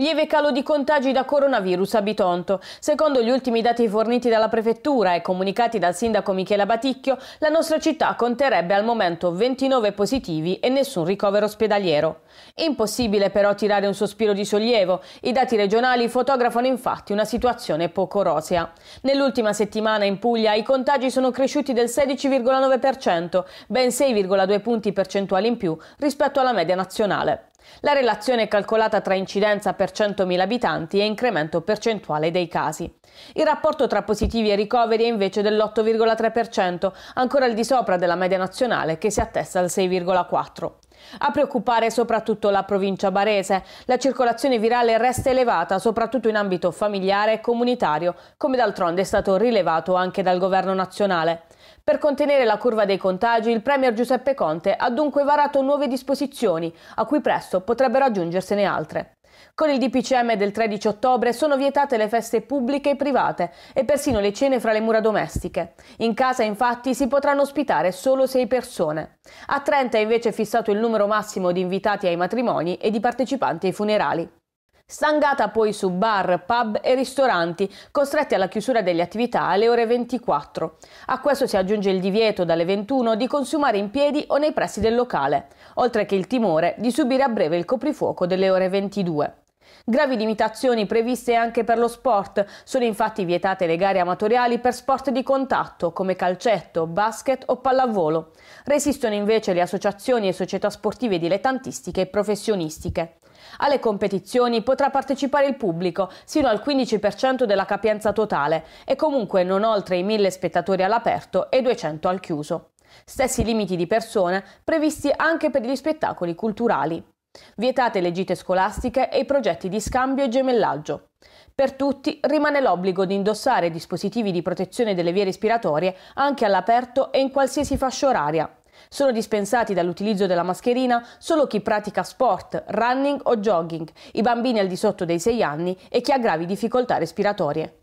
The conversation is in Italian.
Lieve calo di contagi da coronavirus a Bitonto. Secondo gli ultimi dati forniti dalla Prefettura e comunicati dal sindaco Michela Baticchio, la nostra città conterebbe al momento 29 positivi e nessun ricovero ospedaliero. Impossibile però tirare un sospiro di sollievo. I dati regionali fotografano infatti una situazione poco rosea. Nell'ultima settimana in Puglia i contagi sono cresciuti del 16,9%, ben 6,2 punti percentuali in più rispetto alla media nazionale. La relazione è calcolata tra incidenza per 100.000 abitanti e incremento percentuale dei casi. Il rapporto tra positivi e ricoveri è invece dell'8,3%, ancora al di sopra della media nazionale che si attesta al 6,4%. A preoccupare soprattutto la provincia barese. La circolazione virale resta elevata, soprattutto in ambito familiare e comunitario, come d'altronde è stato rilevato anche dal governo nazionale. Per contenere la curva dei contagi, il Premier Giuseppe Conte ha dunque varato nuove disposizioni, a cui presto potrebbero aggiungersene altre. Con il DPCM del 13 ottobre sono vietate le feste pubbliche e private e persino le cene fra le mura domestiche. In casa infatti si potranno ospitare solo sei persone. A Trenta è invece fissato il numero massimo di invitati ai matrimoni e di partecipanti ai funerali. Stangata poi su bar, pub e ristoranti, costretti alla chiusura delle attività alle ore 24. A questo si aggiunge il divieto dalle 21 di consumare in piedi o nei pressi del locale, oltre che il timore di subire a breve il coprifuoco delle ore 22. Gravi limitazioni previste anche per lo sport. Sono infatti vietate le gare amatoriali per sport di contatto come calcetto, basket o pallavolo. Resistono invece le associazioni e società sportive dilettantistiche e professionistiche. Alle competizioni potrà partecipare il pubblico sino al 15% della capienza totale e comunque non oltre i 1000 spettatori all'aperto e 200 al chiuso. Stessi limiti di persone previsti anche per gli spettacoli culturali. Vietate le gite scolastiche e i progetti di scambio e gemellaggio. Per tutti rimane l'obbligo di indossare dispositivi di protezione delle vie respiratorie anche all'aperto e in qualsiasi fascia oraria. Sono dispensati dall'utilizzo della mascherina solo chi pratica sport, running o jogging, i bambini al di sotto dei 6 anni e chi ha gravi difficoltà respiratorie.